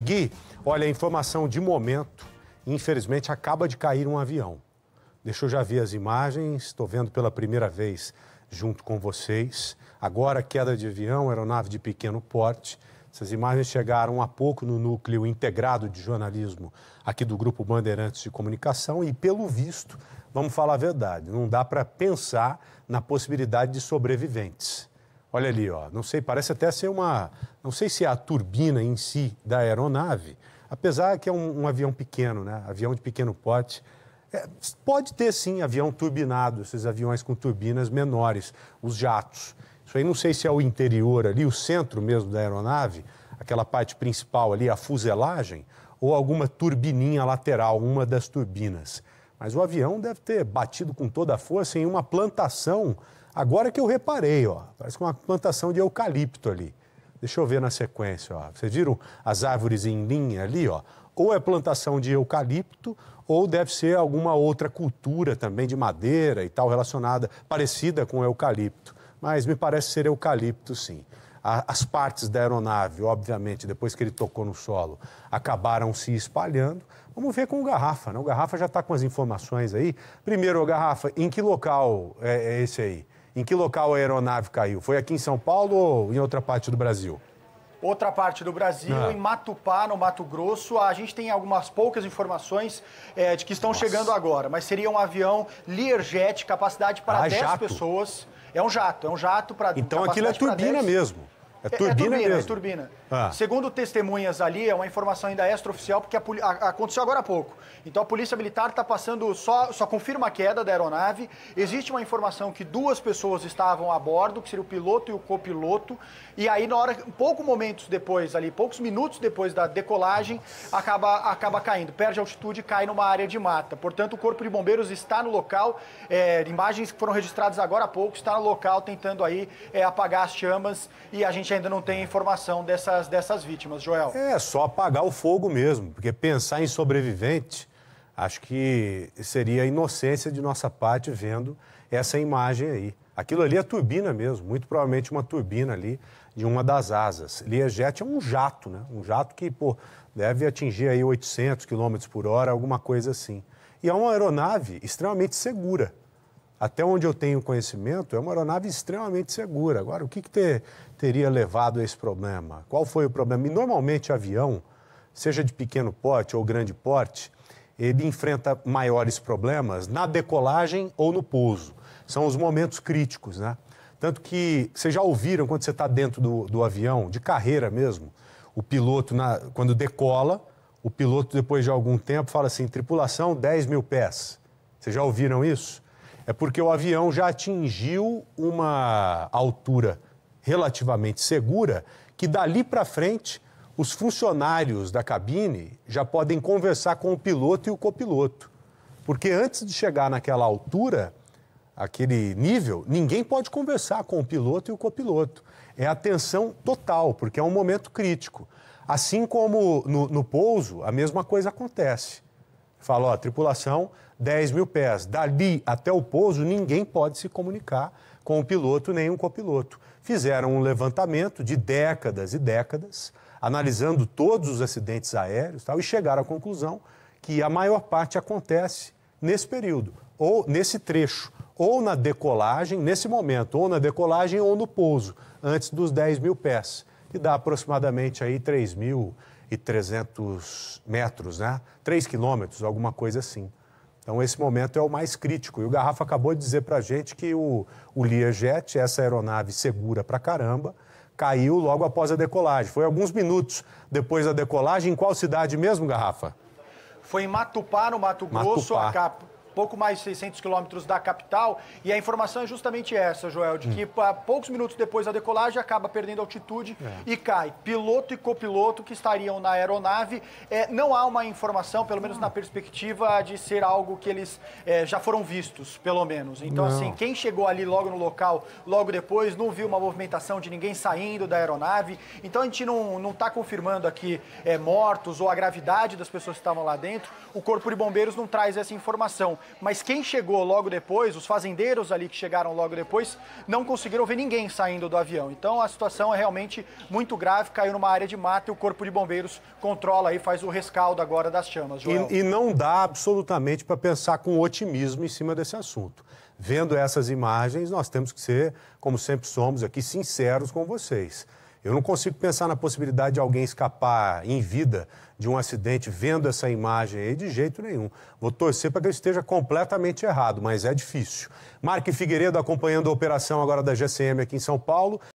Gui, olha, a informação de momento, infelizmente, acaba de cair um avião. Deixa eu já ver as imagens, estou vendo pela primeira vez junto com vocês. Agora, queda de avião, aeronave de pequeno porte. Essas imagens chegaram há pouco no núcleo integrado de jornalismo aqui do Grupo Bandeirantes de Comunicação e, pelo visto, vamos falar a verdade, não dá para pensar na possibilidade de sobreviventes. Olha ali, ó, não sei, parece até ser uma. Não sei se é a turbina em si da aeronave, apesar que é um, um avião pequeno, né? Avião de pequeno porte. É, pode ter sim avião turbinado, esses aviões com turbinas menores, os jatos. Isso aí não sei se é o interior ali, o centro mesmo da aeronave, aquela parte principal ali, a fuselagem, ou alguma turbininha lateral, uma das turbinas. Mas o avião deve ter batido com toda a força em uma plantação. Agora que eu reparei, ó, parece que é uma plantação de eucalipto ali. Deixa eu ver na sequência, ó. Vocês viram as árvores em linha ali, ó? Ou é plantação de eucalipto, ou deve ser alguma outra cultura também de madeira e tal relacionada, parecida com eucalipto. Mas me parece ser eucalipto, sim a, as partes da aeronave, obviamente, depois que ele tocou no solo, acabaram se espalhando. Vamos ver com o Garrafa, né? O Garrafa já está com as informações aí. Primeiro, o Garrafa, em que local é, é esse aí? Em que local a aeronave caiu? Foi aqui em São Paulo ou em outra parte do Brasil? Outra parte do Brasil, ah. em Matupá, no Mato Grosso, a gente tem algumas poucas informações é, de que estão Nossa. chegando agora, mas seria um avião Learjet, capacidade para ah, 10 jato. pessoas. É um jato, é um jato para Então aquilo é turbina mesmo. É, é, é turbina, é, turbina mesmo. É turbina. Ah. Segundo testemunhas ali, é uma informação ainda extraoficial, porque a, a, aconteceu agora há pouco. Então a Polícia Militar está passando, só, só confirma a queda da aeronave. Existe uma informação que duas pessoas estavam a bordo, que seria o piloto e o copiloto. E aí, na hora, poucos momentos depois ali, poucos minutos depois da decolagem, acaba, acaba caindo. Perde altitude e cai numa área de mata. Portanto, o Corpo de Bombeiros está no local. É, imagens que foram registradas agora há pouco, está no local tentando aí é, apagar as chamas e a gente gente ainda não tem informação dessas, dessas vítimas, Joel. É só apagar o fogo mesmo, porque pensar em sobrevivente, acho que seria inocência de nossa parte vendo essa imagem aí. Aquilo ali é turbina mesmo, muito provavelmente uma turbina ali de uma das asas. Learjet é um jato, né? Um jato que, pô, deve atingir aí 800 km por hora, alguma coisa assim. E é uma aeronave extremamente segura até onde eu tenho conhecimento, é uma aeronave extremamente segura. Agora, o que, que ter, teria levado a esse problema? Qual foi o problema? E normalmente avião, seja de pequeno porte ou grande porte, ele enfrenta maiores problemas na decolagem ou no pouso. São os momentos críticos, né? Tanto que vocês já ouviram quando você está dentro do, do avião, de carreira mesmo, o piloto, na, quando decola, o piloto, depois de algum tempo, fala assim: tripulação 10 mil pés. Vocês já ouviram isso? é porque o avião já atingiu uma altura relativamente segura que dali para frente os funcionários da cabine já podem conversar com o piloto e o copiloto. Porque antes de chegar naquela altura, aquele nível, ninguém pode conversar com o piloto e o copiloto. É atenção total, porque é um momento crítico. Assim como no, no pouso, a mesma coisa acontece. Fala, ó, tripulação, 10 mil pés. Dali até o pouso, ninguém pode se comunicar com o piloto nem o copiloto. Fizeram um levantamento de décadas e décadas, analisando todos os acidentes aéreos tal, e chegaram à conclusão que a maior parte acontece nesse período, ou nesse trecho, ou na decolagem, nesse momento, ou na decolagem ou no pouso, antes dos 10 mil pés, que dá aproximadamente aí 3 mil e 300 metros, né? 3 quilômetros, alguma coisa assim. Então, esse momento é o mais crítico. E o Garrafa acabou de dizer para gente que o, o Learjet, essa aeronave segura para caramba, caiu logo após a decolagem. Foi alguns minutos depois da decolagem. Em qual cidade mesmo, Garrafa? Foi em Matupá, no Mato Grosso. Matupá. A, cap pouco mais de 600 quilômetros da capital. E a informação é justamente essa, Joel, de que hum. poucos minutos depois da decolagem acaba perdendo altitude é. e cai. Piloto e copiloto que estariam na aeronave, é, não há uma informação, pelo menos na hum. perspectiva de ser algo que eles é, já foram vistos, pelo menos. Então, não. assim, quem chegou ali logo no local, logo depois, não viu uma movimentação de ninguém saindo da aeronave. Então, a gente não está confirmando aqui é, mortos ou a gravidade das pessoas que estavam lá dentro. O Corpo de Bombeiros não traz essa informação mas quem chegou logo depois, os fazendeiros ali que chegaram logo depois, não conseguiram ver ninguém saindo do avião. Então a situação é realmente muito grave, caiu numa área de mata e o Corpo de Bombeiros controla e faz o rescaldo agora das chamas, Joel. E, e não dá absolutamente para pensar com otimismo em cima desse assunto. Vendo essas imagens, nós temos que ser, como sempre somos aqui, sinceros com vocês. Eu não consigo pensar na possibilidade de alguém escapar em vida de um acidente vendo essa imagem aí de jeito nenhum. Vou torcer para que eu esteja completamente errado, mas é difícil. Mark Figueiredo acompanhando a operação agora da GCM aqui em São Paulo.